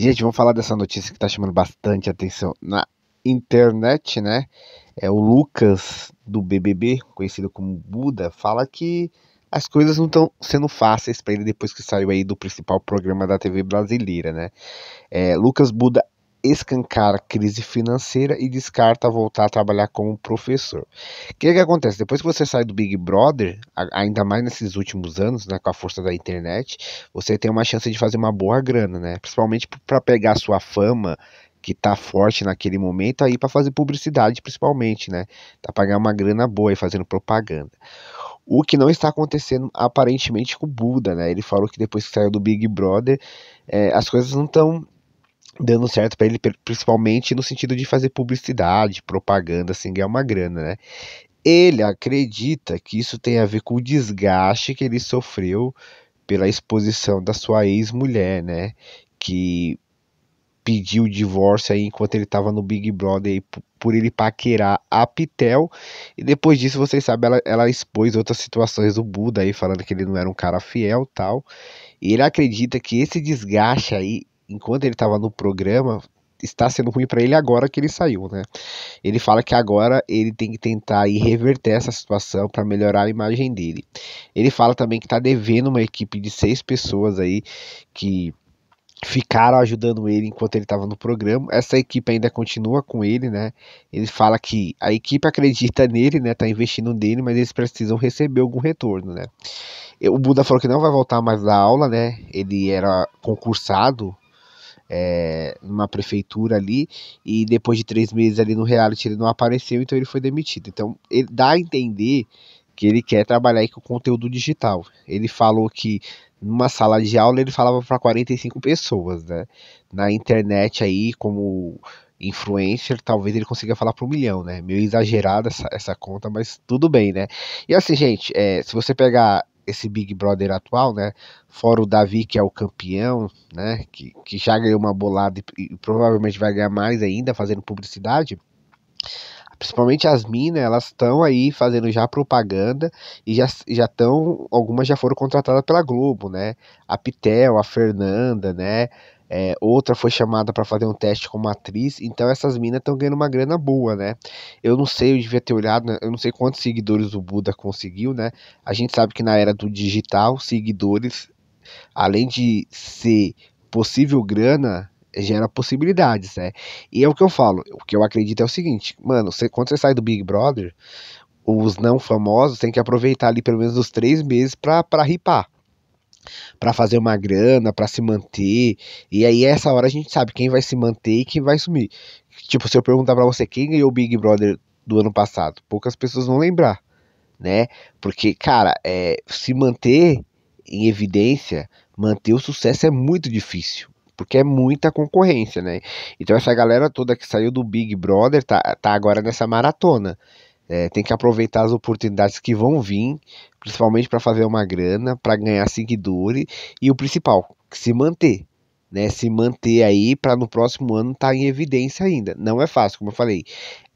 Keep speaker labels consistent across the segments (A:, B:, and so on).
A: Gente, vamos falar dessa notícia que está chamando bastante atenção na internet, né? É o Lucas do BBB, conhecido como Buda, fala que as coisas não estão sendo fáceis para ele depois que saiu aí do principal programa da TV brasileira, né? É, Lucas Buda escancar a crise financeira e descarta voltar a trabalhar como professor. O que, que acontece? Depois que você sai do Big Brother, ainda mais nesses últimos anos, né, com a força da internet, você tem uma chance de fazer uma boa grana, né? Principalmente para pegar sua fama que tá forte naquele momento aí para fazer publicidade, principalmente, né? Tá pagar uma grana boa e fazendo propaganda. O que não está acontecendo aparentemente com o Buda, né? Ele falou que depois que saiu do Big Brother, é, as coisas não estão dando certo para ele, principalmente no sentido de fazer publicidade, propaganda, assim, ganhar uma grana, né? Ele acredita que isso tem a ver com o desgaste que ele sofreu pela exposição da sua ex-mulher, né? Que pediu o divórcio aí enquanto ele estava no Big Brother aí, por ele paquerar a Pitel. E depois disso, vocês sabem, ela, ela expôs outras situações do Buda aí, falando que ele não era um cara fiel tal. E ele acredita que esse desgaste aí enquanto ele estava no programa, está sendo ruim para ele agora que ele saiu, né? Ele fala que agora ele tem que tentar ir reverter essa situação para melhorar a imagem dele. Ele fala também que está devendo uma equipe de seis pessoas aí que ficaram ajudando ele enquanto ele estava no programa. Essa equipe ainda continua com ele, né? Ele fala que a equipe acredita nele, né? Tá investindo nele, mas eles precisam receber algum retorno, né? O Buda falou que não vai voltar mais da aula, né? Ele era concursado é, numa prefeitura ali, e depois de três meses ali no reality ele não apareceu, então ele foi demitido. Então, ele dá a entender que ele quer trabalhar aí com conteúdo digital. Ele falou que numa sala de aula ele falava para 45 pessoas, né? Na internet aí, como influencer, talvez ele consiga falar para um milhão, né? Meio exagerada essa, essa conta, mas tudo bem, né? E assim, gente, é, se você pegar esse Big Brother atual, né? Fora o Davi, que é o campeão, né? Que, que já ganhou uma bolada e, e provavelmente vai ganhar mais ainda fazendo publicidade. Principalmente as minas, elas estão aí fazendo já propaganda e já estão. algumas já foram contratadas pela Globo, né? A Pitel, a Fernanda, né? É, outra foi chamada para fazer um teste como atriz. Então essas minas estão ganhando uma grana boa, né? Eu não sei, eu devia ter olhado, né? eu não sei quantos seguidores o Buda conseguiu, né? A gente sabe que na era do digital, seguidores, além de ser possível grana, gera possibilidades, né? E é o que eu falo, o que eu acredito é o seguinte, mano, você, quando você sai do Big Brother, os não famosos têm que aproveitar ali pelo menos os três meses para ripar para fazer uma grana, para se manter. E aí essa hora a gente sabe quem vai se manter e quem vai sumir. Tipo, se eu perguntar para você quem ganhou o Big Brother do ano passado, poucas pessoas vão lembrar, né? Porque, cara, é, se manter em evidência, manter o sucesso é muito difícil. Porque é muita concorrência, né? Então essa galera toda que saiu do Big Brother tá, tá agora nessa maratona. É, tem que aproveitar as oportunidades que vão vir, principalmente para fazer uma grana, para ganhar seguidores assim e o principal, se manter. Né, se manter aí para no próximo ano estar tá em evidência ainda. Não é fácil, como eu falei,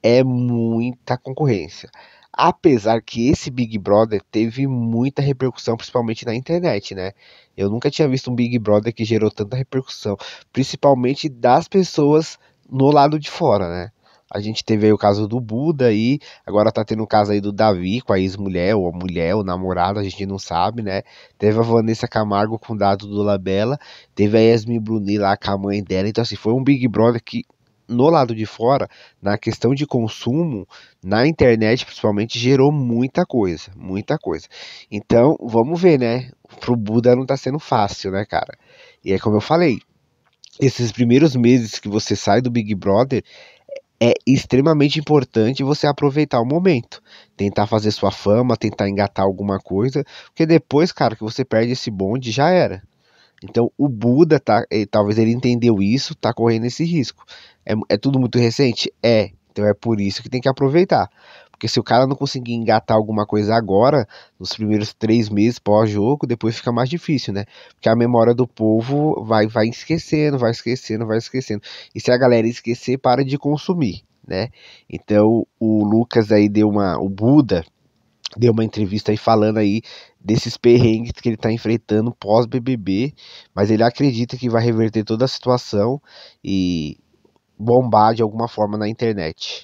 A: é muita concorrência. Apesar que esse Big Brother teve muita repercussão, principalmente na internet, né? Eu nunca tinha visto um Big Brother que gerou tanta repercussão, principalmente das pessoas no lado de fora, né? A gente teve aí o caso do Buda aí, agora tá tendo o caso aí do Davi com a ex-mulher, ou a mulher, ou namorada, a gente não sabe, né? Teve a Vanessa Camargo com o dado do Labela, teve a Yasmin Bruni lá com a mãe dela. Então, assim, foi um Big Brother que no lado de fora, na questão de consumo, na internet principalmente, gerou muita coisa, muita coisa. Então, vamos ver, né? Pro Buda não tá sendo fácil, né, cara? E é como eu falei, esses primeiros meses que você sai do Big Brother é extremamente importante você aproveitar o momento, tentar fazer sua fama, tentar engatar alguma coisa, porque depois, cara, que você perde esse bonde, já era. Então o Buda, tá, eh, talvez ele entendeu isso, tá correndo esse risco. É, é tudo muito recente? É. Então é por isso que tem que aproveitar. Porque se o cara não conseguir engatar alguma coisa agora, nos primeiros três meses pós-jogo, depois fica mais difícil, né? Porque a memória do povo vai, vai esquecendo, vai esquecendo, vai esquecendo. E se a galera esquecer, para de consumir, né? Então o Lucas aí deu uma. O Buda deu uma entrevista aí falando aí desses perrengues que ele está enfrentando pós BBB, mas ele acredita que vai reverter toda a situação e bombar de alguma forma na internet.